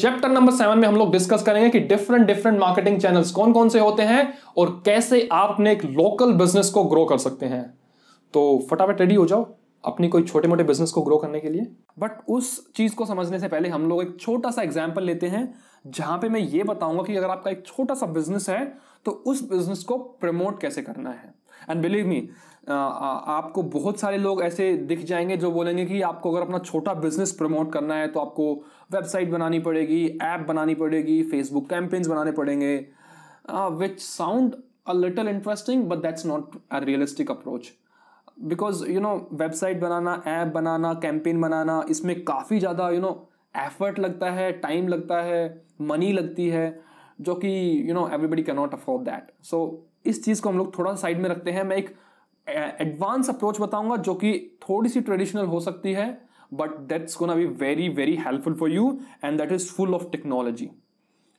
Chapter number seven में हम लोग डिस्कस करेंगे कि डिफरेंट डिफरेंट मार्केटिंग चैनल्स कौन कौन से होते हैं और कैसे आप अपने एक लोकल बिजनेस को ग्रो कर सकते हैं तो फटाफट रेडी हो जाओ अपनी कोई छोटे मोटे बिजनेस को ग्रो करने के लिए बट उस चीज़ को समझने से पहले हम लोग एक छोटा सा एग्जाम्पल लेते हैं जहां पे मैं ये बताऊंगा कि अगर आपका एक छोटा सा बिजनेस है तो उस बिजनेस को प्रमोट कैसे करना है एंड बिलीव मी आपको बहुत सारे लोग ऐसे दिख जाएंगे जो बोलेंगे कि आपको अगर अपना छोटा बिजनेस प्रमोट करना है तो आपको वेबसाइट बनानी पड़ेगी ऐप बनानी पड़ेगी फेसबुक कैंपेन्स बनाने पड़ेंगे which sound a little interesting but that's not a realistic approach because you know website बनाना ऐप बनाना कैंपेन बनाना इसमें काफ़ी ज़्यादा यू नो एफर्ट लगता है टाइम लगता है मनी लगती है जो कि you know everybody can not afford that so इस चीज़ को हम लोग थोड़ा साइड में रखते हैं मैं एक एडवांस uh, अप्रोच बताऊंगा जो कि थोड़ी सी ट्रेडिशनल हो सकती है but that's gonna be very very helpful for you and that is full of technology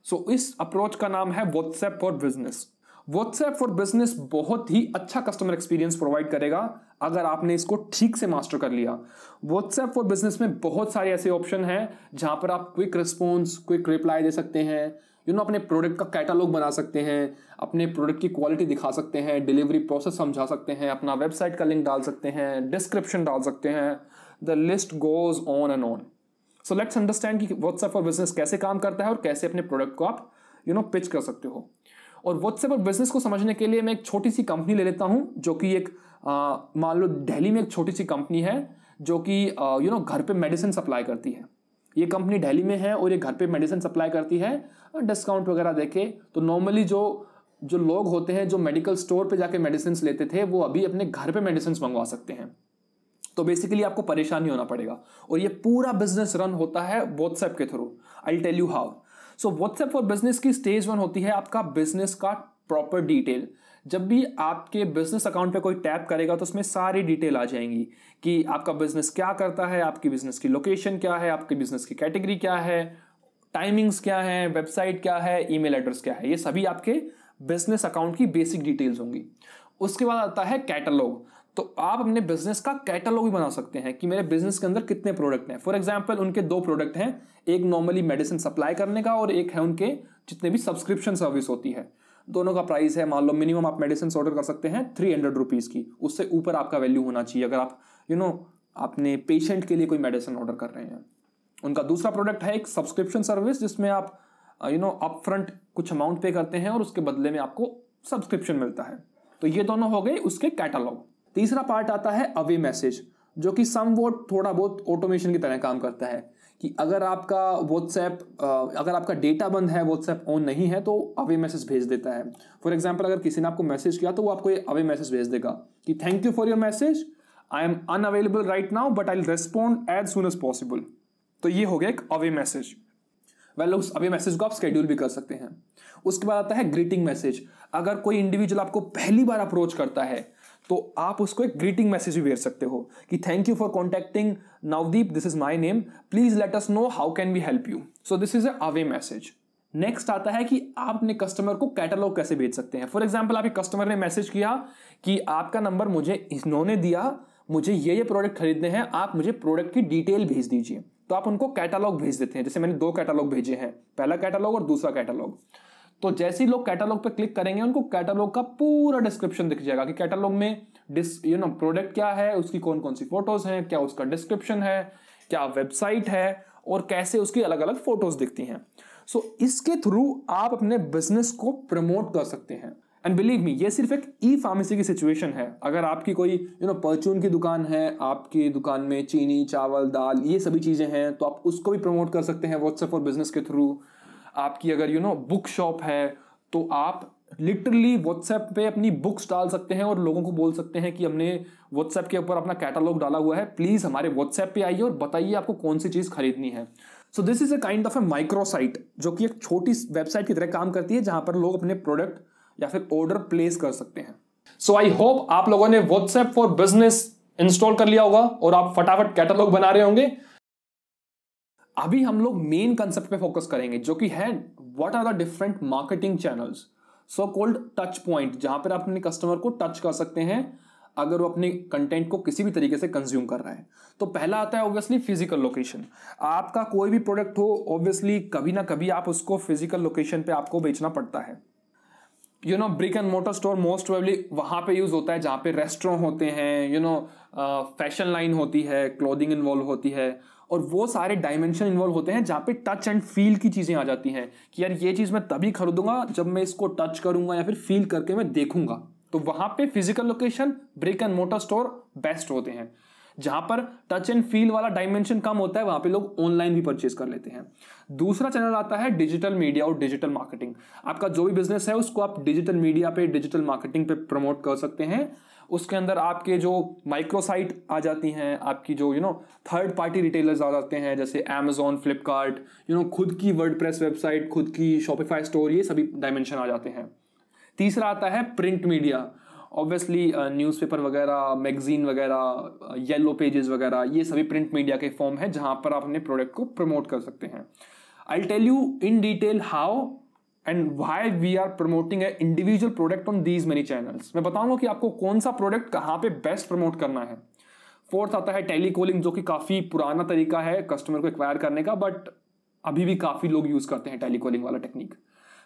so इस अप्रोच का नाम है WhatsApp for business WhatsApp for business बहुत ही अच्छा कस्टमर एक्सपीरियंस प्रोवाइड करेगा अगर आपने इसको ठीक से मास्टर कर लिया व्हाट्सएप फॉर बिजनेस में बहुत सारे ऐसे ऑप्शन हैं जहां पर आप क्विक रिस्पॉन्स क्विक रिप्लाई दे सकते हैं यू नो अपने प्रोडक्ट का कैटालॉग बना सकते हैं अपने प्रोडक्ट की क्वालिटी दिखा सकते हैं डिलीवरी प्रोसेस समझा सकते हैं अपना वेबसाइट का लिंक डाल सकते हैं डिस्क्रिप्शन डाल सकते हैं the list goes on and on so let's understand कि व्हाट्सएप फॉर बिजनेस कैसे काम करता है और कैसे अपने प्रोडक्ट को आप यू नो पिच कर सकते हो और व्हाट्सएप और बिजनेस को समझने के लिए मैं एक छोटी सी कंपनी ले लेता हूँ जो कि एक मान लो दिल्ली में एक छोटी सी कंपनी है जो कि यू नो घर पे मेडिसिन सप्लाई करती है ये कंपनी दिल्ली में है और ये घर पे मेडिसिन सप्लाई करती है डिस्काउंट वगैरह देके तो नॉर्मली जो जो लोग होते हैं जो मेडिकल स्टोर पे जाके मेडिसिन लेते थे वो अभी अपने घर पे मेडिसिन मंगवा सकते हैं तो बेसिकली आपको परेशानी होना पड़ेगा और ये पूरा बिजनेस रन होता है व्हाट्सएप के through I tell you how so WhatsApp for business की स्टेज वन होती है आपका बिजनेस का प्रॉपर डिटेल जब भी आपके बिजनेस अकाउंट पे कोई टैप करेगा तो उसमें सारी डिटेल आ जाएंगी कि आपका बिजनेस क्या करता है आपकी बिजनेस की लोकेशन क्या है आपके बिजनेस की कैटेगरी क्या है टाइमिंग्स क्या है वेबसाइट क्या है ईमेल एड्रेस क्या है ये सभी आपके बिजनेस अकाउंट की बेसिक डिटेल्स होंगी उसके बाद आता है कैटलॉग तो आप अपने बिजनेस का कैटलॉग भी बना सकते हैं कि मेरे बिजनेस के अंदर कितने प्रोडक्ट हैं फॉर एग्जाम्पल उनके दो प्रोडक्ट हैं एक नॉर्मली मेडिसिन सप्लाई करने का और एक है उनके जितने भी सब्सक्रिप्शन सर्विस होती है दोनों का प्राइस है मान लो मिनिमम आप मेडिसिन ऑर्डर कर सकते हैं थ्री हंड्रेड रुपीज़ की उससे ऊपर आपका वैल्यू होना चाहिए अगर आप यू नो अपने पेशेंट के लिए कोई मेडिसिन ऑर्डर कर रहे हैं उनका दूसरा प्रोडक्ट है एक सब्सक्रिप्शन सर्विस जिसमें आप यू नो फ्रंट कुछ अमाउंट पे करते हैं और उसके बदले में आपको सब्सक्रिप्शन मिलता है तो ये दोनों हो गए उसके कैटलॉग तीसरा पार्ट आता है अवे मैसेज जो कि सम वो थोड़ा बहुत ऑटोमेशन की तरह काम करता है कि अगर आपका व्हाट्सएप अगर आपका डेटा बंद है व्हाट्सएप ऑन नहीं है तो अवे मैसेज भेज देता है फॉर एग्जाम्पल अगर किसी ने आपको मैसेज किया तो वो आपको ये अवे मैसेज भेज देगा कि thank you for your message I am unavailable right now but I respond as soon as possible तो ये हो गया एक अवे मैसेज वेल उस अवे मैसेज को आप स्केड्यूल भी कर सकते हैं उसके बाद आता है ग्रीटिंग मैसेज अगर कोई इंडिविजुअल आपको पहली बार अप्रोच करता है तो आप उसको एक ग्रीटिंग मैसेज भी भेज सकते हो कि thank you for contacting Navdeep this is my name please let us know how can we help you so this is away message next आता है कि आप अपने कस्टमर को कैटलॉग कैसे भेज सकते हैं फॉर एग्जाम्पल आपके कस्टमर ने मैसेज किया कि आपका नंबर मुझे इन्होंने दिया मुझे ये ये प्रोडक्ट खरीदने हैं आप मुझे प्रोडक्ट की डिटेल भेज दीजिए तो आप उनको कैटालॉग भेज देते हैं जैसे मैंने दो कैटालॉग भेजे हैं पहला कैटालॉग और दूसरा कैटालॉग तो जैसे ही लोग कैटालॉग पे क्लिक करेंगे उनको कैटालॉग का पूरा डिस्क्रिप्शन दिख जाएगा कि कैटालॉग में डिस यू नो प्रोडक्ट क्या है उसकी कौन कौन सी फोटोज हैं क्या उसका डिस्क्रिप्शन है क्या वेबसाइट है और कैसे उसकी अलग अलग फोटोज दिखती हैं सो so, इसके थ्रू आप अपने बिजनेस को प्रमोट कर सकते हैं एंड बिलीव मी ये सिर्फ एक ई फार्मेसी की सिचुएशन है अगर आपकी कोई यू नो परचून की दुकान है आपकी दुकान में चीनी चावल दाल ये सभी चीज़ें हैं तो आप उसको भी प्रमोट कर सकते हैं व्हाट्सएप और बिजनेस के थ्रू आपकी अगर यू नो बुक शॉप है तो आप लिटरली व्हाट्सएप पे अपनी बुक्स डाल सकते हैं और लोगों को बोल सकते हैं कि हमने व्हाट्सएप के ऊपर अपना कैटलॉग डाला हुआ है प्लीज़ हमारे व्हाट्सएप पे आइए और बताइए आपको कौन सी चीज़ खरीदनी है so this is a kind of a microsite जो कि एक छोटी वेबसाइट की तरह काम करती है जहां पर लोग अपने प्रोडक्ट या फिर ऑर्डर प्लेस कर सकते हैं सो आई होप आप लोगों ने व्हाट्सएप फॉर बिजनेस इंस्टॉल कर लिया होगा और आप फटाफट कैटलॉग बना रहे होंगे अभी हम लोग मेन कंसेप्ट पे फोकस करेंगे जो कि है what are the different marketing channels so cold touch point जहां पर आप अपने कस्टमर को टच कर सकते हैं अगर वो अपने कंटेंट को किसी भी तरीके से कंज्यूम कर रहा है तो पहला आता है ऑब्वियसली फिजिकल लोकेशन आपका कोई भी प्रोडक्ट हो ऑब्वियसली कभी ना कभी आप उसको फिजिकल लोकेशन पे आपको बेचना पड़ता है you know brick and mortar store most probably वहाँ पे यूज़ होता है जहाँ पे रेस्टोरेंट होते हैं यू नो फैशन लाइन होती है क्लोदिंग इन्वॉल्व होती है और वो सारे डायमेंशन इन्वॉल्व होते हैं जहाँ पे टच एंड फील की चीज़ें आ जाती हैं कि यार ये चीज़ मैं तभी खरीदूंगा जब मैं इसको टच करूंगा या फिर फील करके मैं देखूंगा तो वहाँ पे physical location brick and mortar store best होते हैं जहाँ पर टच एंड फील वाला डायमेंशन कम होता है वहाँ पे लोग ऑनलाइन भी परचेज कर लेते हैं दूसरा चैनल आता है डिजिटल मीडिया और डिजिटल मार्केटिंग आपका जो भी बिजनेस है उसको आप डिजिटल मीडिया पे डिजिटल मार्केटिंग पे प्रमोट कर सकते हैं उसके अंदर आपके जो माइक्रोसाइट आ जाती हैं आपकी जो you know third party retailers आ जाते हैं जैसे अमेजोन फ्लिपकार्ट यू नो खुद की वर्ड वेबसाइट खुद की शॉपिफाई स्टोर ये सभी डायमेंशन आ जाते हैं तीसरा आता है प्रिंट मीडिया ऑब्वियसली न्यूज़पेपर वगैरह मैगजीन वगैरह येलो पेजेस वगैरह ये सभी प्रिंट मीडिया के फॉर्म है जहाँ पर आप अपने प्रोडक्ट को प्रमोट कर सकते हैं I tell you in detail how and why we are promoting a individual product on these many channels मैं बताऊंगा कि आपको कौन सा प्रोडक्ट कहाँ पे बेस्ट प्रमोट करना है फोर्थ आता है टेलीकॉलिंग जो कि काफ़ी पुराना तरीका है कस्टमर को एक्वायर करने का बट अभी भी काफ़ी लोग यूज़ करते हैं टेलीकॉलिंग वाला टेक्निक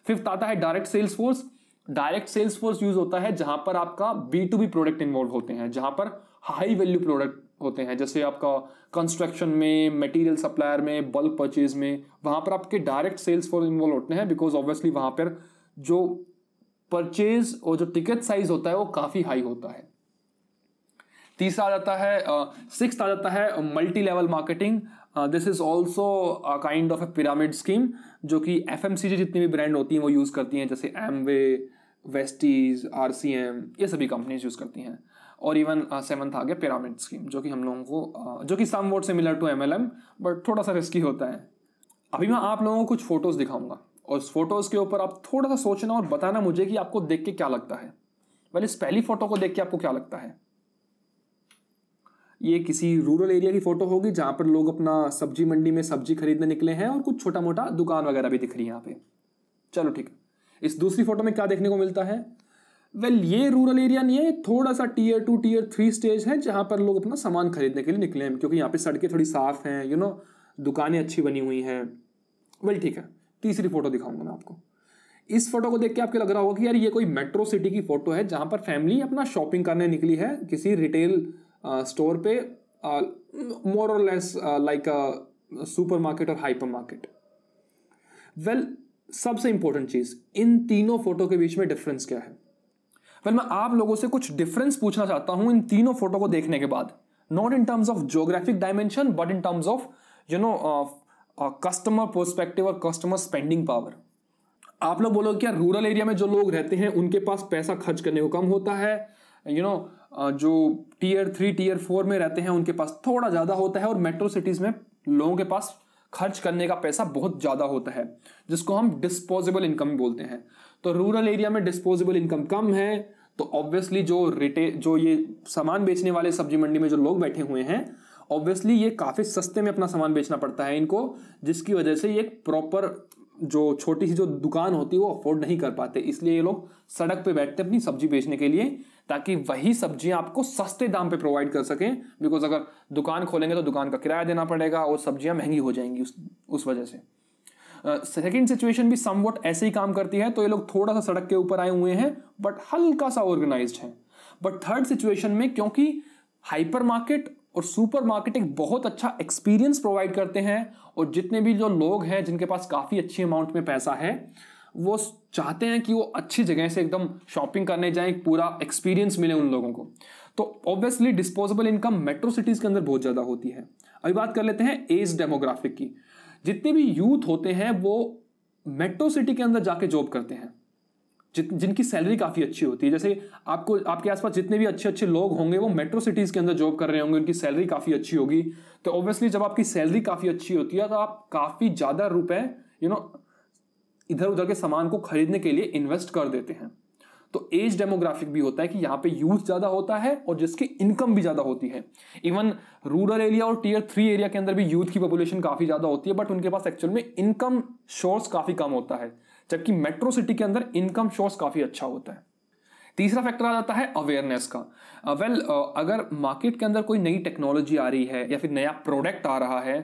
फिफ्थ आता है direct sales force direct sales force use होता है जहां पर आपका B to B product involve होते हैं जहां पर हाई वैल्यू प्रोडक्ट होते हैं जैसे आपका कंस्ट्रक्शन में मटेरियल सप्लायर में बल्क परचेज में वहाँ पर आपके डायरेक्ट सेल्स फोर्स इन्वॉल्व होते हैं बिकॉज ऑब्वियसली वहाँ पर जो परचेज और जो टिकट साइज होता है वो काफ़ी हाई होता है तीसरा आ जाता है सिक्स आ जाता है multi level marketing this is also kind of a pyramid scheme जो कि एफ जितनी भी ब्रांड होती हैं वो यूज़ करती हैं जैसे वे वेस्टीज आर ये सभी कंपनीज यूज़ करती हैं और इवन सेवंथ uh, आ गया पिरामिड स्कीम जो कि हम लोगों को uh, जो कि सम वोट सिमिलर टू एम बट थोड़ा सा रिस्की होता है अभी मैं आप लोगों को कुछ फ़ोटोज़ दिखाऊंगा और उस फोटोज़ के ऊपर आप थोड़ा सा सोचना और बताना मुझे कि आपको देख के क्या लगता है पहले इस पहली फ़ोटो को देख के आपको क्या लगता है ये किसी रूरल एरिया की फ़ोटो होगी जहाँ पर लोग अपना सब्जी मंडी में सब्जी खरीदने निकले हैं और कुछ छोटा मोटा दुकान वगैरह भी दिख रही है यहाँ पे चलो ठीक है इस दूसरी फ़ोटो में क्या देखने को मिलता है वेल ये रूरल एरिया नहीं है थोड़ा सा tier two tier three stage है जहाँ पर लोग अपना सामान खरीदने के लिए निकले हैं क्योंकि यहाँ पे सड़कें थोड़ी साफ़ हैं यू नो दुकानें अच्छी बनी हुई हैं वेल ठीक है तीसरी फोटो दिखाऊंगा मैं आपको इस फोटो को देख के आपको लग रहा होगा कि यार ये कोई मेट्रो सिटी की फोटो है जहाँ पर फैमिली अपना शॉपिंग करने निकली है किसी रिटेल स्टोर पे मोर और लेस लाइक सुपर मार्केट और हाइपर मार्केट वेल सबसे इंपॉर्टेंट चीज़ इन तीनों फोटो के बीच में डिफरेंस क्या है वेल मैं आप लोगों से कुछ डिफरेंस पूछना चाहता हूं इन तीनों फोटो को देखने के बाद not in terms of geographic dimension but in terms of you know customer perspective और कस्टमर स्पेंडिंग पावर आप लोग बोलो क्या रूरल एरिया में जो लोग रहते हैं उनके पास पैसा खर्च करने को कम होता है you you know know, uh, जो टीयर थ्री टीयर फोर में रहते हैं उनके पास थोड़ा ज़्यादा होता है और मेट्रो सिटीज़ में लोगों के पास खर्च करने का पैसा बहुत ज़्यादा होता है जिसको हम डिस्पोजेबल इनकम बोलते हैं तो रूरल एरिया में डिस्पोजेबल इनकम कम है तो ऑब्वियसली जो रिटे जो ये सामान बेचने वाले सब्जी मंडी में जो लोग बैठे हुए हैं ऑब्वियसली ये काफ़ी सस्ते में अपना सामान बेचना पड़ता है इनको जिसकी वजह से ये प्रॉपर जो छोटी सी जो दुकान होती है वो अफोर्ड नहीं कर पाते इसलिए ये लोग सड़क पे बैठते अपनी सब्जी बेचने के लिए ताकि वही सब्जियां आपको सस्ते दाम पे प्रोवाइड कर सकें बिकॉज अगर दुकान खोलेंगे तो दुकान का किराया देना पड़ेगा और सब्जियां महंगी हो जाएंगी उस उस वजह से सेकेंड uh, सिचुएशन भी समवट ऐसे ही काम करती है तो ये लोग थोड़ा सा सड़क के ऊपर आए हुए हैं बट हल्का सा ऑर्गेनाइज है बट थर्ड सिचुएशन में क्योंकि हाइपर मार्केट और सुपर मार्केट एक बहुत अच्छा एक्सपीरियंस प्रोवाइड करते हैं और जितने भी जो लोग हैं जिनके पास काफ़ी अच्छी अमाउंट में पैसा है वो चाहते हैं कि वो अच्छी जगह से एकदम शॉपिंग करने जाएं पूरा एक्सपीरियंस मिले उन लोगों को तो obviously disposable income metro cities के अंदर बहुत ज़्यादा होती है अभी बात कर लेते हैं एज डेमोग्राफिक की जितने भी यूथ होते हैं वो मेट्रो सिटी के अंदर जाके जॉब करते हैं जिनकी सैलरी काफ़ी अच्छी होती है जैसे आपको आपके आसपास जितने भी अच्छे अच्छे लोग होंगे वो मेट्रो सिटीज़ के अंदर जॉब कर रहे होंगे उनकी सैलरी काफ़ी अच्छी होगी तो ऑब्वियसली जब आपकी सैलरी काफ़ी अच्छी होती है तो आप काफ़ी ज़्यादा रुपए यू नो इधर उधर के सामान को खरीदने के लिए इन्वेस्ट कर देते हैं तो एज डेमोग्राफिक भी होता है कि यहाँ पे यूथ ज़्यादा होता है और जिसकी इनकम भी ज़्यादा होती है इवन रूरल एरिया और टीयर थ्री एरिया के अंदर भी यूथ की पॉपुलेशन काफ़ी ज़्यादा होती है बट उनके पास एक्चुअल में इनकम सोर्स काफ़ी कम होता है जबकि मेट्रो सिटी के अंदर इनकम सोर्स काफ़ी अच्छा होता है तीसरा फैक्टर आ जाता है अवेयरनेस का वेल uh, well, uh, अगर मार्केट के अंदर कोई नई टेक्नोलॉजी आ रही है या फिर नया प्रोडक्ट आ रहा है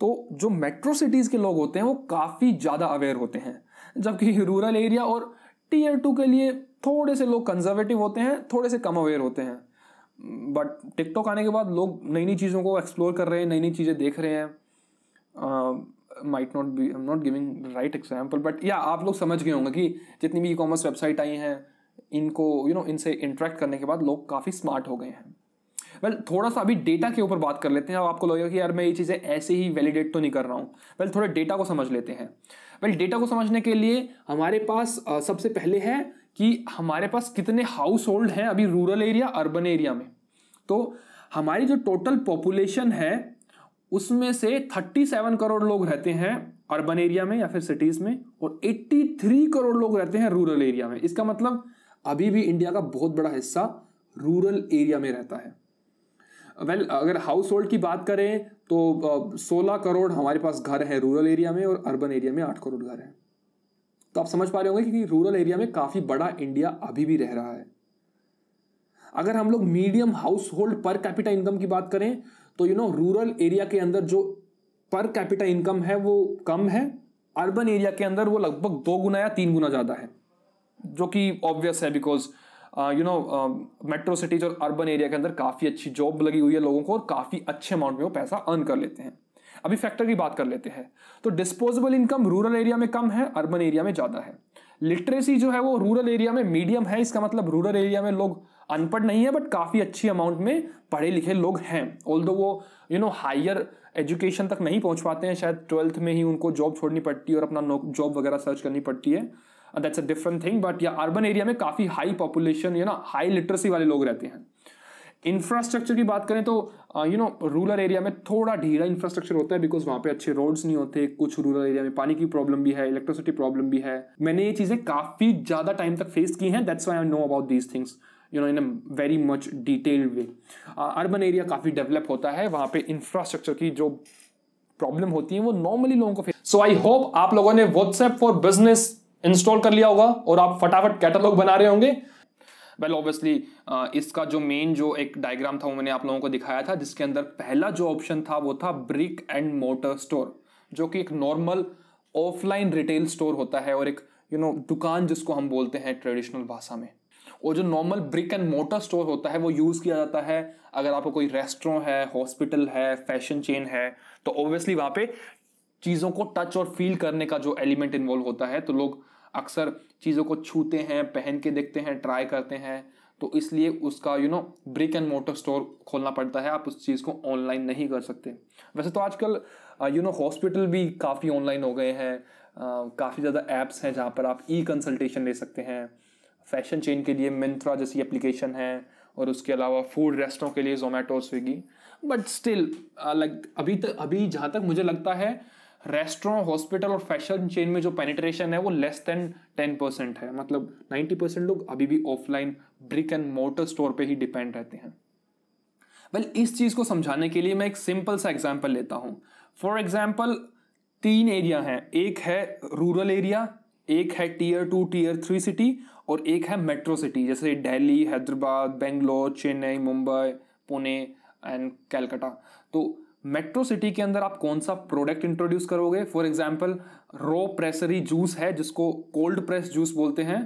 तो जो मेट्रो सिटीज़ के लोग होते हैं वो काफ़ी ज़्यादा अवेयर होते हैं जबकि रूरल एरिया और टीयर टू के लिए थोड़े से लोग कंजर्वेटिव होते हैं थोड़े से कम अवेयर होते हैं बट टिकटॉक आने के बाद लोग नई नई चीज़ों को एक्सप्लोर कर रहे हैं नई नई चीज़ें देख रहे हैं might not be am not giving right example but या आप लोग समझ गए होंगे कि जितनी भी ई कॉमर्स वेबसाइट आई हैं इनको यू नो इनसे इंट्रैक्ट करने के बाद लोग काफ़ी स्मार्ट हो गए हैं वेल well, थोड़ा सा अभी डेटा के ऊपर बात कर लेते हैं अब आपको लगेगा कि यार मैं ये चीज़ें ऐसे ही वैलिडेट तो नहीं कर रहा हूँ वेल well, थोड़े डेटा को समझ लेते हैं वेल डेटा को समझने के लिए हमारे पास सबसे पहले है कि हमारे पास कितने हाउस होल्ड हैं अभी रूरल एरिया अर्बन एरिया में तो हमारी जो टोटल पॉपुलेशन है उसमें से 37 करोड़ लोग रहते हैं अर्बन एरिया में या फिर सिटीज़ में और 83 करोड़ लोग रहते हैं रूरल एरिया में इसका मतलब अभी भी इंडिया का बहुत बड़ा हिस्सा रूरल एरिया में रहता है वेल well, अगर हाउस होल्ड की बात करें तो सोलह करोड़ हमारे पास घर है रूरल एरिया में और अर्बन एरिया में आठ करोड़ घर हैं तो आप समझ पा रहे होंगे कि रूरल एरिया में काफ़ी बड़ा इंडिया अभी भी रह रहा है अगर हम लोग medium household per capita income की बात करें तो यू नो रूरल एरिया के अंदर जो पर कैपिटा इनकम है वो कम है अर्बन एरिया के अंदर वो लगभग दो गुना या तीन गुना ज़्यादा है जो कि ऑब्वियस है because you know metro cities और अर्बन एरिया के अंदर काफ़ी अच्छी जॉब लगी हुई है लोगों को और काफ़ी अच्छे अमाउंट में वो पैसा अर्न कर लेते हैं अभी फैक्टर की बात कर लेते हैं तो डिस्पोजेबल इनकम रूरल एरिया में कम है अर्बन एरिया में ज़्यादा है लिटरेसी जो है वो रूरल एरिया में मीडियम है इसका मतलब रूरल एरिया में लोग अनपढ़ नहीं है बट काफ़ी अच्छी अमाउंट में पढ़े लिखे लोग हैं ऑल वो यू नो हायर एजुकेशन तक नहीं पहुंच पाते हैं शायद ट्वेल्थ में ही उनको जॉब छोड़नी पड़ती है और अपना जॉब वगैरह सर्च करनी पड़ती है that's a different thing but या अर्बन एरिया में काफ़ी हाई पॉपुलेशन या ना हाई लिटरेसी वाले लोग रहते हैं इंफ्रास्ट्रक्चर की बात करें तो यू नो रूरल एरिया में थोड़ा ढीला इंफ्रास्ट्रक्चर होता है बिकॉज वहाँ पे अच्छे रोड्स नहीं होते कुछ रूरल एरिया में पानी की प्रॉब्लम भी है इलेक्ट्रिसिटी प्रॉब्लम भी है मैंने ये चीज़ें काफ़ी ज़्यादा टाइम तक फेस की हैं that's why I know about these things you know in a very much detailed way urban area काफ़ी डेवलप होता है वहाँ पे इंफ्रास्ट्रक्चर की जो प्रॉब्लम होती है वो नॉर्मली लोगों को सो आई होप आप लोगों ने व्हाट्सएप फॉर बिजनेस इंस्टॉल कर लिया होगा और आप फटाफट कैटलॉग बना रहे होंगे वेल well, ऑब्वियसली uh, इसका जो मेन जो एक डायग्राम था वो मैंने आप लोगों को दिखाया था जिसके अंदर पहला जो ऑप्शन था वो था ब्रिक एंड मोटर स्टोर जो कि एक नॉर्मल ऑफलाइन रिटेल स्टोर होता है और एक यू you नो know, दुकान जिसको हम बोलते हैं ट्रेडिशनल भाषा में और जो normal brick and mortar store होता है वो यूज़ किया जाता है अगर आपको कोई रेस्टोरेंट है हॉस्पिटल है फैशन चेन है तो ऑब्वियसली वहाँ पे चीज़ों को टच और फील करने का जो एलिमेंट इन्वॉल्व होता है तो लोग अक्सर चीज़ों को छूते हैं पहन के देखते हैं ट्राई करते हैं तो इसलिए उसका you know brick and mortar store खोलना पड़ता है आप उस चीज़ को ऑनलाइन नहीं कर सकते वैसे तो आजकल यू नो हॉस्पिटल भी काफ़ी ऑनलाइन हो गए हैं uh, काफ़ी ज़्यादा ऐप्स हैं जहाँ पर आप ई कंसल्टेशन ले सकते हैं फैशन चेन के लिए मिंत्रा जैसी एप्लीकेशन है और उसके अलावा फूड रेस्टोरों के लिए Zomato Swiggy but still like अभी तक अभी जहाँ तक मुझे लगता है रेस्टोरेंट हॉस्पिटल और फैशन चेन में जो पेनिट्रेशन है वो लेस देन टेन परसेंट है मतलब नाइन्टी परसेंट लोग अभी भी offline brick and mortar store पे ही डिपेंड रहते हैं वेल well, इस चीज़ को समझाने के लिए मैं एक सिंपल सा एग्जाम्पल लेता हूँ फॉर एग्जाम्पल तीन एरिया हैं एक है रूरल एरिया एक है tier two tier three city और एक है मेट्रो सिटी जैसे दिल्ली हैदराबाद बेंगलोर चेन्नई मुंबई पुणे एंड कैलकाटा तो मेट्रो सिटी के अंदर आप कौन सा प्रोडक्ट इंट्रोड्यूस करोगे for example raw pressery juice है जिसको कोल्ड प्रेस जूस बोलते हैं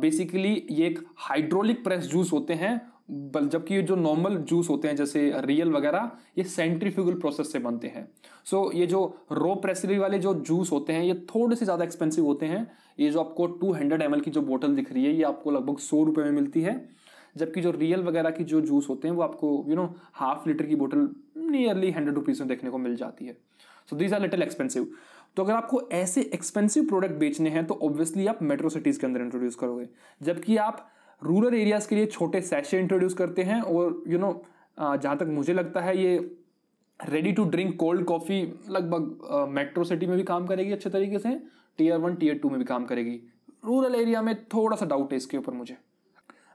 बेसिकली uh, ये एक हाइड्रोलिक प्रेस जूस होते हैं जबकि ये जो नॉर्मल जूस होते हैं जैसे रियल वगैरह ये सेंट्रीफ्यूगल प्रोसेस से बनते हैं सो so, ये जो रो प्रेसरी वाले जो जूस होते हैं ये थोड़े से ज़्यादा एक्सपेंसिव होते हैं ये जो आपको 200 हंड्रेड की जो बोतल दिख रही है ये आपको लगभग सौ रुपये में मिलती है जबकि जो रियल वगैरह की जो जूस होते हैं वो आपको यू नो हाफ लीटर की बोतल नियरली हंड्रेड रुपीज़ में देखने को मिल जाती है so these are little expensive तो अगर आपको ऐसे एक्सपेंसिव प्रोडक्ट बेचने हैं तो ऑब्वियसली आप मेट्रो सिटीज़ के अंदर इंट्रोड्यूस करोगे जबकि आप रूरल एरियाज़ के लिए छोटे सैशे इंट्रोड्यूस करते हैं और यू नो जहाँ तक मुझे लगता है ये ready to drink cold coffee लगभग मेट्रो सिटी में भी काम करेगी अच्छे तरीके से टीयर वन टीयर टू में भी काम करेगी रूरल एरिया में थोड़ा सा डाउट है इसके ऊपर मुझे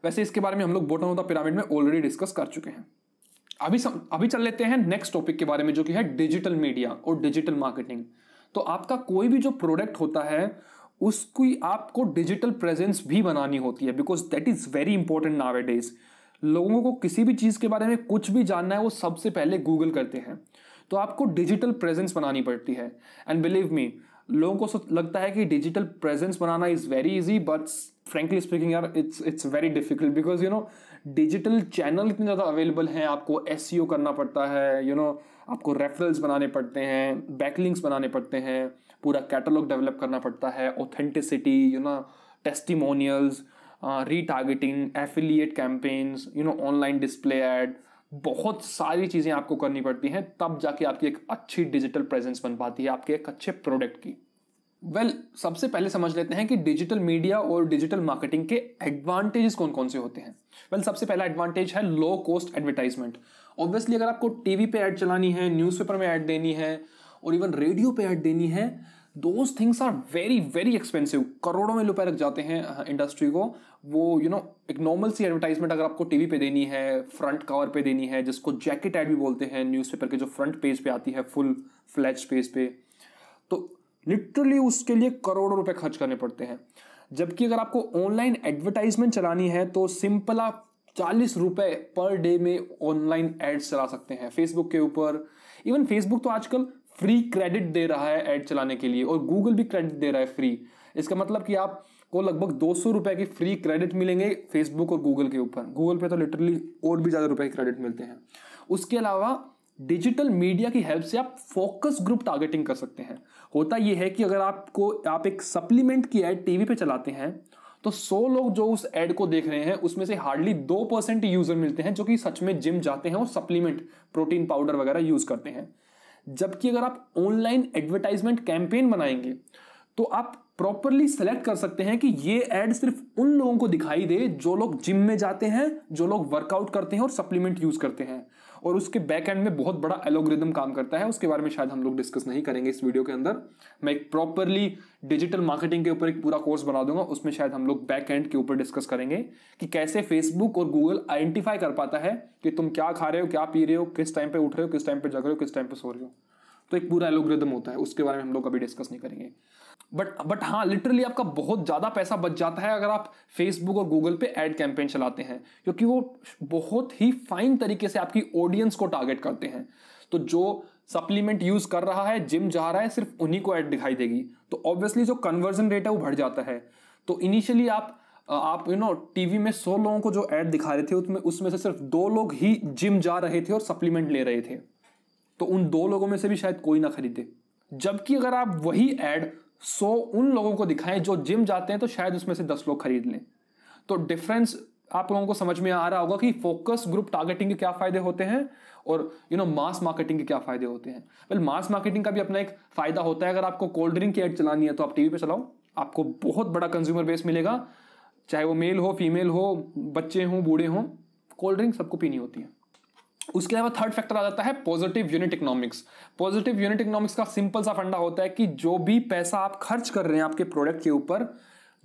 वैसे इसके बारे में हम लोग बॉटम ऑफ द पिरामिड में ऑलरेडी डिस्कस कर चुके हैं अभी सम, अभी चल लेते हैं नेक्स्ट टॉपिक के बारे में जो कि है डिजिटल मीडिया और डिजिटल मार्केटिंग तो आपका कोई भी जो प्रोडक्ट होता है उसकी आपको डिजिटल प्रेजेंस भी बनानी होती है because that is very important nowadays लोगों को किसी भी चीज़ के बारे में कुछ भी जानना है वो सबसे पहले गूगल करते हैं तो आपको डिजिटल प्रेजेंस बनानी पड़ती है एंड बिलीव मी लोगों को लगता है कि डिजिटल प्रेजेंस बनाना is very easy but frankly speaking यार it's it's very difficult because you know digital channel इतने ज़्यादा अवेलेबल हैं आपको एस e करना पड़ता है यू you नो know, आपको रेफरल्स बनाने पड़ते हैं बैकलिंग्स बनाने पड़ते हैं पूरा कैटलॉग डेवलप करना पड़ता है authenticity you know testimonials targeting affiliate campaigns you know online display ad बहुत सारी चीज़ें आपको करनी पड़ती हैं तब जाके आपकी एक अच्छी डिजिटल प्रेजेंस बन पाती है आपके एक अच्छे प्रोडक्ट की वेल well, सबसे पहले समझ लेते हैं कि डिजिटल मीडिया और डिजिटल मार्केटिंग के एडवांटेजेस कौन कौन से होते हैं वेल well, सबसे पहला एडवांटेज है लो कॉस्ट एडवर्टाइजमेंट ऑब्वियसली अगर आपको टीवी पे ऐड चलानी है न्यूज़पेपर में ऐड देनी है और इवन रेडियो पे ऐड देनी है those things are very very expensive करोड़ों में रुपए लग जाते हैं इंडस्ट्री को वो यू नो एक नॉर्मल सी एडवर्टाइजमेंट अगर आपको टीवी पे देनी है फ्रंट कवर पे देनी है जिसको जैकेट एड भी बोलते हैं न्यूज़पेपर के जो फ्रंट पेज पे आती है फुल फ्लैच पेज पे तो लिटरली उसके लिए करोड़ों रुपए खर्च करने पड़ते हैं जबकि अगर आपको ऑनलाइन एडवर्टाइजमेंट चलानी है तो सिंपल आप चालीस रुपए पर डे में ऑनलाइन एड्स चला सकते हैं फेसबुक के ऊपर इवन फेसबुक तो आजकल फ्री क्रेडिट दे रहा है एड चलाने के लिए और गूगल भी क्रेडिट दे रहा है फ्री इसका मतलब कि आप को लगभग दो सौ रुपए की फ्री क्रेडिट मिलेंगे फेसबुक और गूगल के ऊपर गूगल पे तो लिटरली और भी ज़्यादा रुपए के क्रेडिट मिलते हैं उसके अलावा डिजिटल मीडिया की हेल्प से आप फोकस ग्रुप टारगेटिंग कर सकते हैं होता यह है कि अगर आपको आप एक सप्लीमेंट की एड टीवी पे चलाते हैं तो 100 लोग जो उस एड को देख रहे हैं उसमें से हार्डली दो परसेंट यूजर मिलते हैं जो कि सच में जिम जाते हैं और सप्लीमेंट प्रोटीन पाउडर वगैरह यूज करते हैं जबकि अगर आप ऑनलाइन एडवर्टाइजमेंट कैंपेन बनाएंगे तो आप प्रॉपरली सेलेक्ट कर सकते हैं कि ये एड सिर्फ उन लोगों को दिखाई दे जो लोग जिम में जाते हैं जो लोग वर्कआउट करते हैं और सप्लीमेंट यूज करते हैं और उसके बैक एंड में बहुत बड़ा एलोग्रिदम काम करता है उसके बारे में शायद हम लोग डिस्कस नहीं करेंगे इस वीडियो के अंदर मैं एक प्रॉपरली डिजिटल मार्केटिंग के ऊपर एक पूरा कोर्स बना दूंगा उसमें शायद हम लोग बैक एंड के ऊपर डिस्कस करेंगे कि कैसे फेसबुक और गूगल आइडेंटिफाई कर पाता है कि तुम क्या खा रहे हो क्या पी रहे हो किस टाइम पे उठ रहे हो किस टाइम पे जग रहे हो किस टाइम पे सो रहे हो तो एक पूरा एलोग्रिदम होता है उसके बारे में हम लोग अभी डिस्कस नहीं करेंगे बट बट हाँ लिटरली आपका बहुत ज़्यादा पैसा बच जाता है अगर आप फेसबुक और गूगल पे एड कैंपेन चलाते हैं क्योंकि वो बहुत ही फाइन तरीके से आपकी ऑडियंस को टारगेट करते हैं तो जो सप्लीमेंट यूज कर रहा है जिम जा रहा है सिर्फ उन्हीं को एड दिखाई देगी तो ऑब्वियसली जो कन्वर्जन रेट है वो बढ़ जाता है तो इनिशियली आप आप यू नो टीवी में सौ लोगों को जो ऐड दिखा रहे थे उसमें उसमें से सिर्फ दो लोग ही जिम जा रहे थे और सप्लीमेंट ले रहे थे तो उन दो हम्म। लोगों में से भी शायद कोई ना खरीदे जबकि अगर आप वही एड सौ उन लोगों को दिखाएं जो जिम जाते हैं तो शायद उसमें से दस लोग खरीद लें तो डिफरेंस आप लोगों को समझ में आ रहा होगा कि फोकस ग्रुप टारगेटिंग के क्या फायदे होते हैं और यू नो मास मार्केटिंग के क्या फायदे होते हैं वेल मास मार्केटिंग का भी अपना एक फायदा होता है अगर आपको कोल्ड ड्रिंक की एड चलानी है तो आप टीवी पे चलाओ आपको बहुत बड़ा कंज्यूमर बेस मिलेगा चाहे वो मेल हो फीमेल हो बच्चे हों बूढ़े हों कोल्ड ड्रिंक सबको पीनी होती है उसके अलावा थर्ड फैक्टर आ जाता है positive unit economics positive unit economics का सिंपल सा फंडा होता है कि जो भी पैसा आप खर्च कर रहे हैं आपके प्रोडक्ट के ऊपर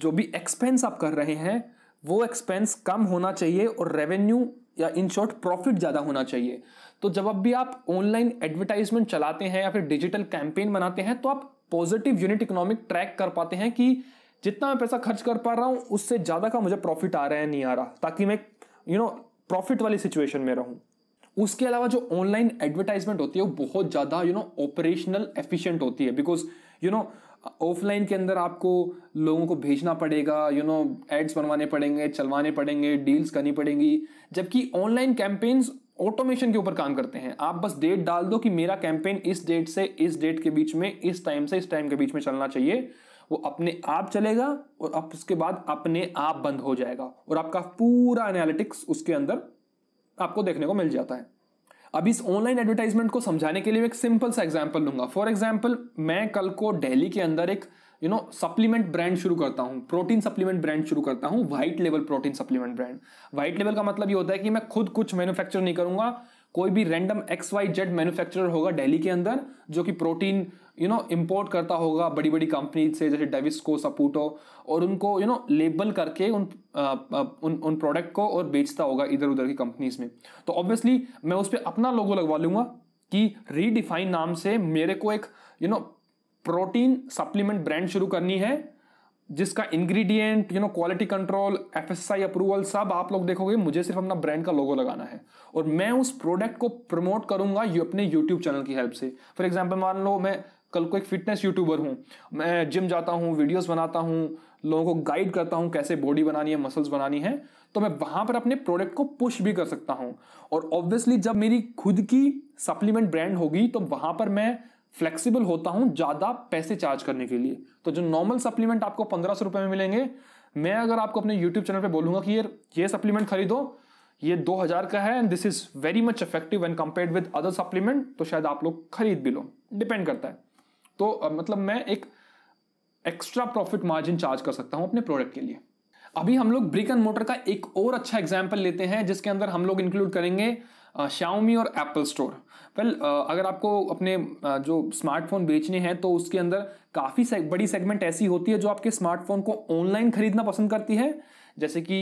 जो भी एक्सपेंस आप कर रहे हैं वो एक्सपेंस कम होना चाहिए और रेवेन्यू या इन शॉर्ट प्रॉफिट ज़्यादा होना चाहिए तो जब अब भी आप ऑनलाइन एडवर्टाइजमेंट चलाते हैं या फिर डिजिटल कैंपेन बनाते हैं तो आप पॉजिटिव यूनिट इकोनॉमिक ट्रैक कर पाते हैं कि जितना मैं पैसा खर्च कर पा रहा हूँ उससे ज़्यादा का मुझे प्रॉफिट आ रहा है नहीं आ रहा ताकि मैं यू नो प्रॉफिट वाली सिचुएशन में रहूँ उसके अलावा जो ऑनलाइन एडवर्टाइजमेंट होती है वो बहुत ज़्यादा यू नो ऑपरेशनल एफिशिएंट होती है बिकॉज यू नो ऑफलाइन के अंदर आपको लोगों को भेजना पड़ेगा यू नो एड्स बनवाने पड़ेंगे चलवाने पड़ेंगे डील्स करनी पड़ेंगी जबकि ऑनलाइन कैंपेन्स ऑटोमेशन के ऊपर काम करते हैं आप बस डेट डाल दो कि मेरा कैंपेन इस डेट से इस डेट के बीच में इस टाइम से इस टाइम के बीच में चलना चाहिए वो अपने आप चलेगा और अब उसके बाद अपने आप बंद हो जाएगा और आपका पूरा एनालिटिक्स उसके अंदर आपको देखने को मिल जाता है अब इस ऑनलाइन एडवर्टाइजमेंट को समझाने के लिए एक सिंपल सा एग्जाम्पल लूंगा फॉर एग्जाम्पल मैं कल को दिल्ली के अंदर एक यू नो सप्लीमेंट ब्रांड शुरू करता हूँ प्रोटीन सप्लीमेंट ब्रांड शुरू करता हूँ white level protein supplement brand white level का मतलब ये होता है कि मैं खुद कुछ मैन्युफैक्चर नहीं करूंगा कोई भी random X Y Z manufacturer होगा दिल्ली के अंदर जो कि प्रोटीन यू नो इंपोर्ट करता होगा बड़ी बड़ी कंपनी से जैसे डेविस्को सपूटो और उनको यू नो लेबल करके उन आ, उन उन प्रोडक्ट को और बेचता होगा इधर उधर की कंपनीज में तो ऑब्वियसली मैं उस पर अपना लोगो लगवा लूंगा कि रीडिफाइन नाम से मेरे को एक you know protein supplement brand शुरू करनी है जिसका ingredient you know quality control एफ अप्रूवल सब आप लोग देखोगे मुझे सिर्फ अपना ब्रांड का लोगो लगाना है और मैं उस प्रोडक्ट को प्रमोट करूंगा अपने यूट्यूब चैनल की हेल्प से फॉर एग्जाम्पल मान लो मैं कल को एक फिटनेस यूट्यूबर हूँ मैं जिम जाता हूँ वीडियोस बनाता हूँ लोगों को गाइड करता हूँ कैसे बॉडी बनानी है मसल्स बनानी है तो मैं वहां पर अपने प्रोडक्ट को पुश भी कर सकता हूँ और ऑब्वियसली जब मेरी खुद की सप्लीमेंट ब्रांड होगी तो वहां पर मैं फ्लेक्सिबल होता हूं ज्यादा पैसे चार्ज करने के लिए तो जो नॉर्मल सप्लीमेंट आपको पंद्रह सौ रुपए में मिलेंगे मैं अगर आपको अपने यूट्यूब चैनल पर बोलूंगा कि ये ये सप्लीमेंट खरीदो ये दो हजार का है and this is very much effective and compare with other supplement तो शायद आप लोग खरीद भी लो डिपेंड करता है तो मतलब मैं एक एक्स्ट्रा प्रॉफिट मार्जिन चार्ज कर सकता हूं अपने प्रोडक्ट के लिए अभी हम लोग ब्रिक एंड मोटर का एक और अच्छा एग्जाम्पल लेते हैं जिसके अंदर हम लोग इंक्लूड करेंगे शाओमी और एप्पल स्टोर वेल अगर आपको अपने uh, जो स्मार्टफोन बेचने हैं तो उसके अंदर काफ़ी से, बड़ी सेगमेंट ऐसी होती है जो आपके स्मार्टफोन को ऑनलाइन खरीदना पसंद करती है जैसे कि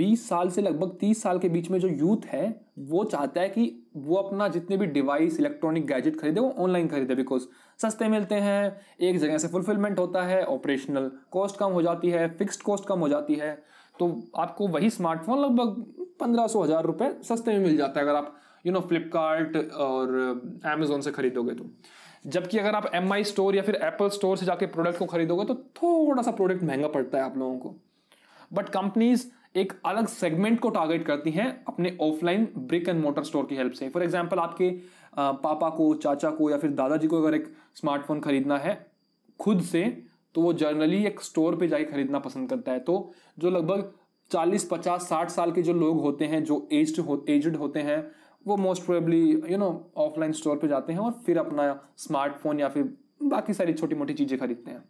20 साल से लगभग 30 साल के बीच में जो यूथ है वो चाहता है कि वो अपना जितने भी डिवाइस इलेक्ट्रॉनिक गैजेट खरीदे वो ऑनलाइन खरीदे बिकॉज सस्ते मिलते हैं एक जगह से फुलफिलमेंट होता है ऑपरेशनल कॉस्ट कम हो जाती है फिक्स्ड कॉस्ट कम हो जाती है तो आपको वही स्मार्टफोन लगभग पंद्रह सौ हज़ार रुपये सस्ते में मिल जाता है अगर आप यू नो फ्लिपकार्ट और अमेजोन से खरीदोगे तो जबकि अगर आप एम आई स्टोर या फिर एप्पल स्टोर से जाके प्रोडक्ट को खरीदोगे तो थोड़ा सा प्रोडक्ट महंगा पड़ता है आप लोगों को बट कंपनीज एक अलग सेगमेंट को टारगेट करती हैं अपने offline brick and mortar store की हेल्प से फॉर एग्जाम्पल आपके पापा को चाचा को या फिर दादाजी को अगर एक स्मार्टफोन खरीदना है खुद से तो वो जनरली एक स्टोर पे जाके खरीदना पसंद करता है तो जो लगभग चालीस पचास साठ साल के जो लोग होते हैं जो एज्ड हो एजड होते हैं वो most probably you know offline store पे जाते हैं और फिर अपना स्मार्टफोन या फिर बाकी सारी छोटी मोटी चीज़ें खरीदते हैं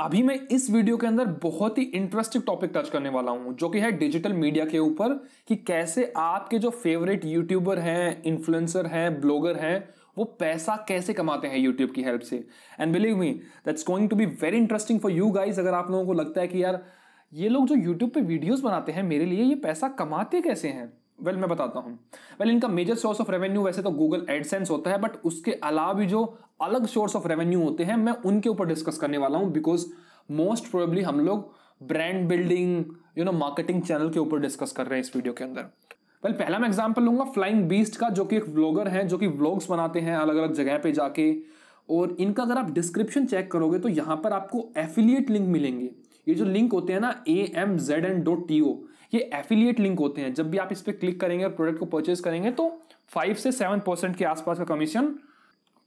अभी मैं इस वीडियो के अंदर बहुत ही इंटरेस्टिंग टॉपिक टच करने वाला हूं जो कि है डिजिटल मीडिया के ऊपर कि कैसे आपके जो फेवरेट यूट्यूबर हैं इन्फ्लुएंसर हैं ब्लॉगर हैं वो पैसा कैसे कमाते हैं यूट्यूब की हेल्प से and believe me that's going to be very interesting for you guys अगर आप लोगों को लगता है कि यार ये लोग जो यूट्यूब पे वीडियोस बनाते हैं मेरे लिए ये पैसा कमाते कैसे हैं वेल well, मैं बताता हूँ वेल well, इनका मेजर सोर्स ऑफ रेवेन्यू वैसे तो गूगल एडसेंस होता है बट उसके अलावा भी जो अलग सोर्स ऑफ रेवेन्यू होते हैं मैं उनके ऊपर डिस्कस करने वाला हूँ बिकॉज मोस्ट प्रोबेबली हम लोग brand building you know marketing channel के ऊपर डिस्कस कर रहे हैं इस वीडियो के अंदर पहले पहला मैं एग्जाम्पल लूंगा फ्लाइंग बीस्ट का जो कि एक ब्लॉगर है जो कि व्लॉग्स बनाते हैं अलग अलग जगह पे जाके और इनका अगर आप डिस्क्रिप्शन चेक करोगे तो यहाँ पर आपको एफिलिएट लिंक मिलेंगे ये जो लिंक होते हैं ना A M Z N dot T O ये एफिलिएट लिंक होते हैं जब भी आप इस पर क्लिक करेंगे और प्रोडक्ट को परचेज करेंगे तो फाइव से सेवन परसेंट के आसपास का कमीशन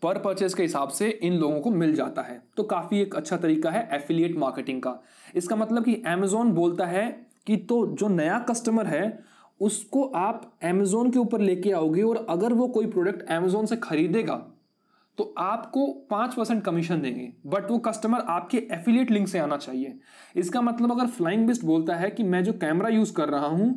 पर परचेज के हिसाब से इन लोगों को मिल जाता है तो काफ़ी एक अच्छा तरीका है एफिलिएट मार्केटिंग का इसका मतलब कि अमेजोन बोलता है कि तो जो नया कस्टमर है उसको आप अमेजोन के ऊपर लेके आओगे और अगर वो कोई प्रोडक्ट अमेजोन से खरीदेगा तो आपको पांच परसेंट कमीशन देंगे बट वो कस्टमर आपके एफिलिएट लिंक से आना चाहिए इसका मतलब अगर फ्लाइंग बिस्ट बोलता है कि मैं जो कैमरा यूज़ कर रहा हूं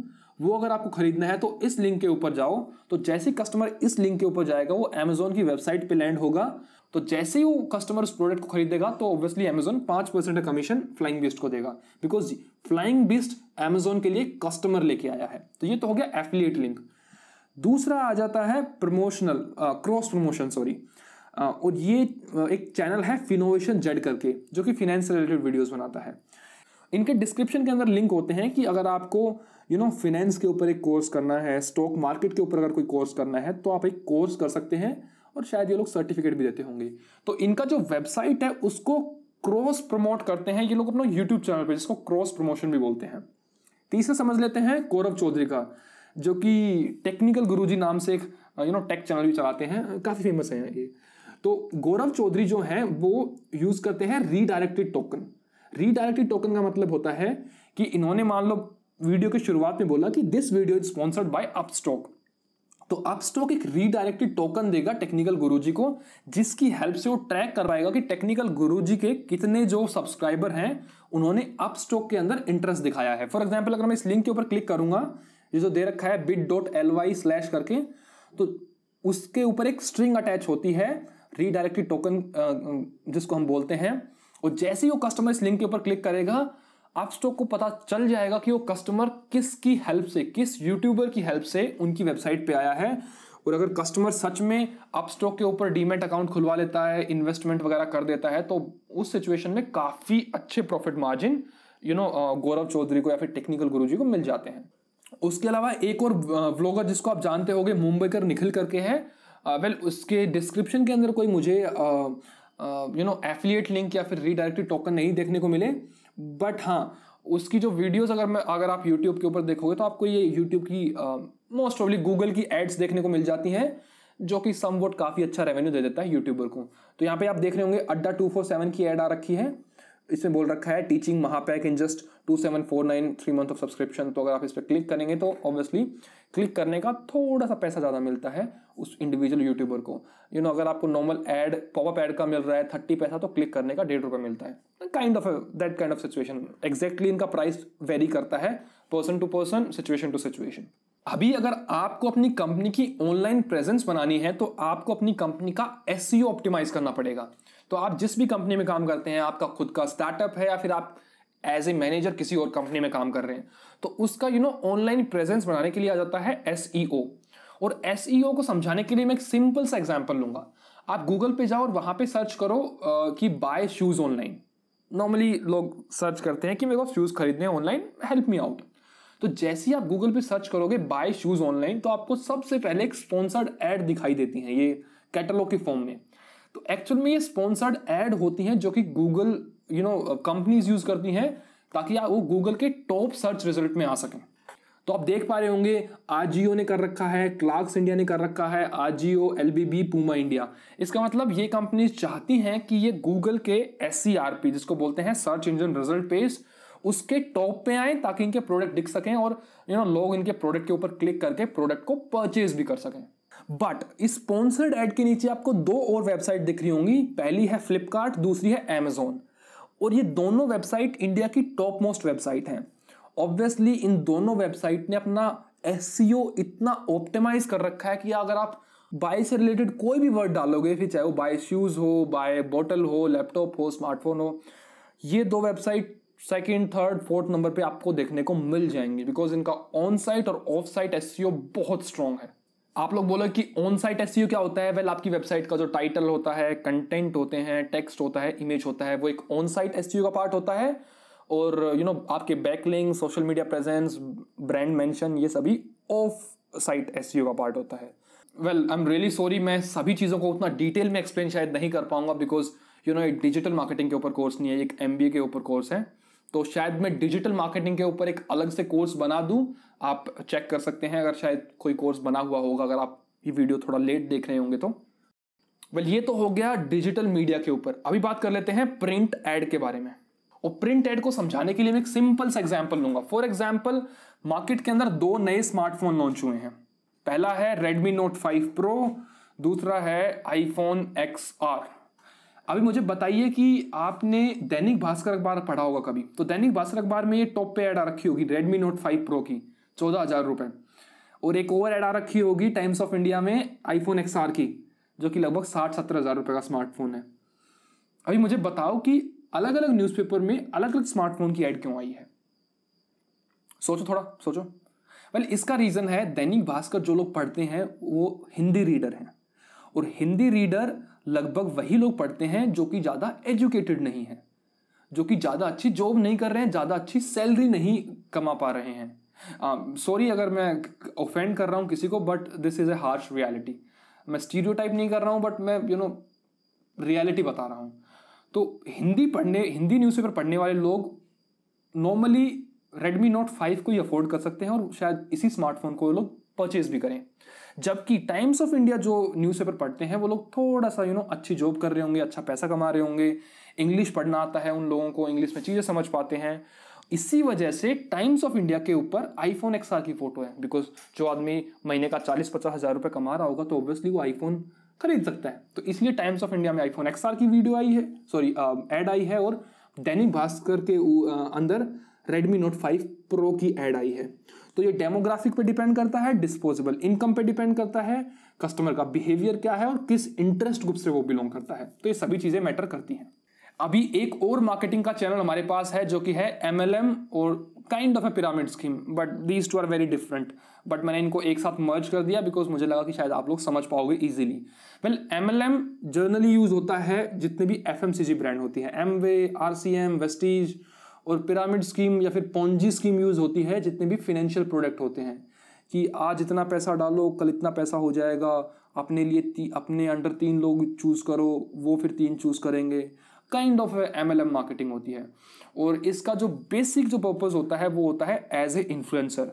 वो अगर आपको खरीदना है तो इस लिंक के ऊपर जाओ तो जैसे कस्टमर इस लिंक के ऊपर जाएगा वो अमेजोन की वेबसाइट पे लैंड होगा तो जैसे ही वो कस्टमर उस प्रोडक्ट को खरीदेगा तो ऑब्वियसली अमेजोन पांच परसेंट कमीशन फ्लाइंग बिस्ट को देगा बिकॉज फ्लाइंग बिस्ट एमेजोन के लिए कस्टमर लेके आया है तो ये तो हो गया एफिलिएट लिंक दूसरा आ जाता है प्रमोशनल क्रॉस प्रमोशन सॉरी और ये एक चैनल है फिनोवेशन जेड करके जो कि फिनेंस रिलेटेड वीडियोस बनाता है इनके डिस्क्रिप्शन के अंदर लिंक होते हैं कि अगर आपको यू नो फिनेंस के ऊपर एक कोर्स करना है स्टॉक मार्केट के ऊपर अगर कोई कोर्स करना है तो आप एक कोर्स कर सकते हैं और शायद ये लोग सर्टिफिकेट भी देते होंगे तो इनका जो वेबसाइट है उसको क्रॉस प्रमोट करते हैं ये लोग अपना यूट्यूब चैनल पर जिसको क्रॉस प्रमोशन भी बोलते हैं तीसरे तो समझ लेते हैं कौरव चौधरी का जो कि टेक्निकल गुरुजी नाम से एक यू नो टेक चैनल भी चलाते हैं काफ़ी फेमस है ये तो गौरव चौधरी जो है वो यूज़ करते हैं रीडायरेक्टेड टोकन रीडायरेक्टेड टोकन का मतलब होता है कि इन्होंने मान लो वीडियो की शुरुआत में बोला कि this video is sponsored by Upstox तो अपस्टॉक एक रीडायरेक्टेड टोकन देगा टेक्निकल गुरुजी को जिसकी हेल्प से वो ट्रैक करवाएगा कि टेक्निकल गुरुजी के कितने जो सब्सक्राइबर हैं उन्होंने अपस्टॉक के अंदर इंटरेस्ट दिखाया है फॉर एग्जाम्पल अगर मैं इस लिंक के ऊपर क्लिक करूंगा ये जो दे रखा है bit dot L Y slash करके तो उसके ऊपर एक स्ट्रिंग अटैच होती है रीडायरेक्टेड टोकन जिसको हम बोलते हैं और जैसे ही वो कस्टमर इस लिंक के ऊपर क्लिक करेगा आप स्टॉक को पता चल जाएगा कि वो कस्टमर किसकी हेल्प से किस यूट्यूबर की हेल्प से उनकी वेबसाइट पे आया है और अगर कस्टमर सच में अपस्टॉक के ऊपर डीमेट अकाउंट खुलवा लेता है इन्वेस्टमेंट वगैरह कर देता है तो उस सिचुएशन में काफ़ी अच्छे profit margin you know Gaurav Chaudhary को या फिर टेक्निकल गुरु को मिल जाते हैं उसके अलावा एक और ब्लॉगर जिसको आप जानते होंगे मुंबई कर निखिल करके है वेल uh, well, उसके डिस्क्रिप्शन के अंदर कोई मुझे यू नो एफिलिएट लिंक या फिर रीडायरेक्टेड टोकन नहीं देखने को मिले बट हाँ उसकी जो वीडियोस अगर मैं अगर आप यूट्यूब के ऊपर देखोगे तो आपको ये यूट्यूब की मोस्ट ऑफली गूगल की एड्स देखने को मिल जाती हैं जो कि सम वोट काफ़ी अच्छा रेवेन्यू दे देता है यूट्यूबर को तो यहाँ पे आप देख रहे होंगे अड्डा टू फोर सेवन की एड आ रखी है इसमें बोल रखा है टीचिंग महापैक in just two seven four nine three month of subscription तो अगर आप इस पर क्लिक करेंगे तो ऑब्वियसली क्लिक करने का थोड़ा सा पैसा ज़्यादा मिलता है उस इंडिविजुअल यूट्यूबर को यू you नो know, अगर आपको नॉर्मल एड पॉपअप एड का मिल रहा है थर्टी पैसा तो क्लिक करने का डेढ़ रुपये मिलता है kind of that kind of situation exactly इनका प्राइस वेरी करता है person to person situation to situation अभी अगर आपको अपनी कंपनी की ऑनलाइन प्रेजेंस बनानी है तो आपको अपनी कंपनी का एस ऑप्टिमाइज e करना पड़ेगा तो आप जिस भी कंपनी में काम करते हैं आपका खुद का स्टार्टअप है या फिर आप एज ए मैनेजर किसी और कंपनी में काम कर रहे हैं तो उसका यू नो ऑनलाइन प्रेजेंस बनाने के लिए आ जाता है एस e और एस e को समझाने के लिए मैं एक सिंपल सा एग्जाम्पल लूंगा आप गूगल पे जाओ और वहाँ पे सर्च करो आ, कि बाय शूज़ ऑनलाइन नॉर्मली लोग सर्च करते हैं कि मेरे को शूज़ खरीदने ऑनलाइन हेल्प मी आउट तो जैसे ही आप गूगल पे सर्च करोगे बाय शूज़ ऑनलाइन तो आपको सबसे पहले एक स्पॉन्सर्ड एड दिखाई देती हैं ये कैटलॉग के फॉर्म में तो एक्चुअल में ये स्पॉन्सर्ड एड होती हैं जो कि Google you know companies use करती हैं ताकि आप वो गूगल के टॉप सर्च रिजल्ट में आ सकें तो आप देख पा रहे होंगे आजियो ने कर रखा है क्लार्क्स इंडिया ने कर रखा है Ajio L B B Puma India इसका मतलब ये कंपनीज चाहती हैं कि ये गूगल के एस e जिसको बोलते हैं सर्च इंजन रिजल्ट पेज उसके टॉप पे आए ताकि इनके प्रोडक्ट दिख सकें और यू नो लोग इनके प्रोडक्ट के ऊपर क्लिक करके प्रोडक्ट को परचेज भी कर सकें बट स्पॉन्सर्ड एड के नीचे आपको दो और वेबसाइट दिख रही होंगी पहली है फ्लिपकार्ट दूसरी है एमेजोन और ये दोनों वेबसाइट इंडिया की टॉप मोस्ट वेबसाइट हैं ऑब्वियसली इन दोनों वेबसाइट ने अपना एस e इतना ऑप्टिमाइज कर रखा है कि अगर आप बाय से रिलेटेड कोई भी वर्ड डालोगे फिर चाहे वो बाय शूज़ हो बाय बॉटल हो लैपटॉप हो स्मार्टफोन हो ये दो website second third fourth number पे आपको देखने को मिल जाएंगे बिकॉज इनका ऑन साइट और ऑफ साइट एस बहुत स्ट्रांग है आप लोग बोला कि ऑन साइट एस क्या होता है वेल well, आपकी वेबसाइट का जो टाइटल होता है कंटेंट होते हैं टेक्स्ट होता है इमेज होता है वो एक ऑन साइट एस का पार्ट होता है और यू you नो know, आपके backlink social media presence brand mention ये सभी ऑफ साइट एस का पार्ट होता है well I am really sorry मैं सभी चीज़ों को उतना डिटेल में एक्सप्लेन शायद नहीं कर पाऊंगा बिकॉज यू नो एक डिजिटल मार्केटिंग के ऊपर कोर्स नहीं है एक एम के ऊपर कोर्स है तो शायद मैं डिजिटल मार्केटिंग के ऊपर एक अलग से कोर्स बना दूं आप चेक कर सकते हैं अगर शायद कोई कोर्स बना हुआ होगा अगर आप ये वीडियो थोड़ा लेट देख रहे होंगे तो वेल ये तो हो गया डिजिटल मीडिया के ऊपर अभी बात कर लेते हैं प्रिंट एड के बारे में और प्रिंट एड को समझाने के लिए मैं एक सिंपल सा एग्जाम्पल लूंगा फॉर एग्जाम्पल मार्केट के अंदर दो नए स्मार्टफोन लॉन्च हुए हैं पहला है रेडमी नोट फाइव प्रो दूसरा है आईफोन एक्स आर अभी मुझे बताइए कि आपने दैनिक भास्कर अखबार पढ़ा होगा कभी तो दैनिक भास्कर अखबार में ये टॉप पे एड आ रखी होगी रेडमी नोट फाइव प्रो की चौदह हजार रुपए और एक ओवर एड आ रखी होगी टाइम्स ऑफ इंडिया में आईफोन एक्स आर की जो कि लगभग साठ सत्तर हज़ार रुपए का स्मार्टफोन है अभी मुझे बताओ कि अलग अलग न्यूज़पेपर में अलग अलग स्मार्टफोन की एड क्यों आई है सोचो थोड़ा सोचो वेल इसका रीज़न है दैनिक भास्कर जो लोग पढ़ते हैं वो हिंदी रीडर हैं और हिंदी रीडर लगभग वही लोग पढ़ते हैं जो कि ज़्यादा एजुकेटेड नहीं है जो कि ज़्यादा अच्छी जॉब नहीं कर रहे हैं ज़्यादा अच्छी सैलरी नहीं कमा पा रहे हैं सॉरी um, अगर मैं ऑफेंड कर रहा हूँ किसी को but this is a harsh reality मैं स्टीरियो नहीं कर रहा हूँ बट मैं यू नो रियलिटी बता रहा हूँ तो हिंदी पढ़ने हिंदी न्यूज़पेपर पढ़ने वाले लोग नॉर्मली रेडमी नोट फाइव को ही अफोर्ड कर सकते हैं और शायद इसी स्मार्टफोन को लोग परचेज भी करें जबकि टाइम्स ऑफ इंडिया जो न्यूज़पेपर पढ़ते हैं वो लोग थोड़ा सा यू you नो know, अच्छी जॉब कर रहे होंगे अच्छा पैसा कमा रहे होंगे इंग्लिश पढ़ना आता है उन लोगों को इंग्लिश में चीज़ें समझ पाते हैं इसी वजह से टाइम्स ऑफ इंडिया के ऊपर आईफोन एक्स की फोटो है बिकॉज जो आदमी महीने का चालीस पचास हजार रुपये कमा रहा होगा तो ऑब्वियसली वो आईफोन खरीद सकता है तो इसलिए टाइम्स ऑफ इंडिया में आईफोन एक्स की वीडियो आई है सॉरी एड आई है और दैनिक भास्कर के अंदर रेडमी नोट फाइव प्रो की एड आई है तो ये डेमोग्राफिक पे डिपेंड करता है डिस्पोजेबल इनकम पे डिपेंड करता है कस्टमर का बिहेवियर क्या है और किस इंटरेस्ट ग्रुप से वो बिलोंग करता है तो ये सभी चीज़ें मैटर करती हैं अभी एक और मार्केटिंग का चैनल हमारे पास है जो कि है एम और kind of a pyramid scheme but these two are very different but मैंने इनको एक साथ मर्ज कर दिया बिकॉज मुझे लगा कि शायद आप लोग समझ पाओगे easily well M L M generally use होता है जितने भी F M C G brand होती है Amway R C M Vestige और पिरामिड स्कीम या फिर पॉन्जी स्कीम यूज होती है जितने भी फिनेंशियल प्रोडक्ट होते हैं कि आज इतना पैसा डालो कल इतना पैसा हो जाएगा अपने लिए ती, अपने अंडर तीन लोग चूज़ करो वो फिर तीन चूज़ करेंगे kind of M M marketing होती है और इसका जो बेसिक जो पर्पज होता है वो होता है एज ए इन्फ्लुएंसर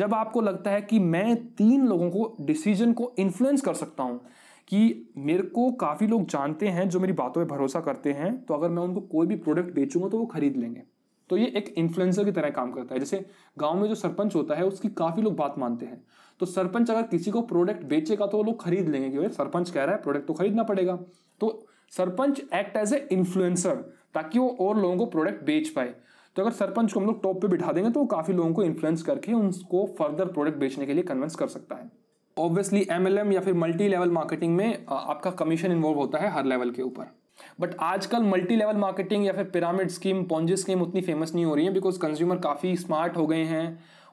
जब आपको लगता है कि मैं तीन लोगों को डिसीजन को इन्फ्लुएंस कर सकता हूँ कि मेरे को काफ़ी लोग जानते हैं जो मेरी बातों पे भरोसा करते हैं तो अगर मैं उनको कोई भी प्रोडक्ट बेचूंगा तो वो खरीद लेंगे तो ये एक इन्फ्लुएंसर की तरह काम करता है जैसे गांव में जो सरपंच होता है उसकी काफ़ी लोग बात मानते हैं तो सरपंच अगर किसी को प्रोडक्ट बेचेगा तो वो लोग खरीद लेंगे कि सरपंच कह रहा है प्रोडक्ट तो खरीदना पड़ेगा sarpanch act as a influencer ताकि वो और लोगों को प्रोडक्ट बेच पाए तो अगर सरपंच को हम लोग टॉप पे बिठा देंगे तो वो काफ़ी लोगों को इन्फ्लुएंस करके उनको फर्दर प्रोडक्ट बेचने के लिए कन्विंस कर सकता है ऑब्वियसली एम या फिर मल्टी लेवल मार्केटिंग में आपका कमीशन इन्वॉल्व होता है हर लेवल के ऊपर बट आजकल मल्टी लेवल मार्केटिंग या फिर पिरामिड स्कीम पॉन्जी स्कीम उतनी फेमस नहीं हो रही है बिकॉज कंज्यूमर काफ़ी स्मार्ट हो गए हैं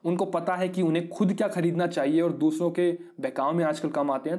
उनको पता है कि उन्हें खुद क्या खरीदना चाहिए और दूसरों के बहकाव में आजकल कम आते हैं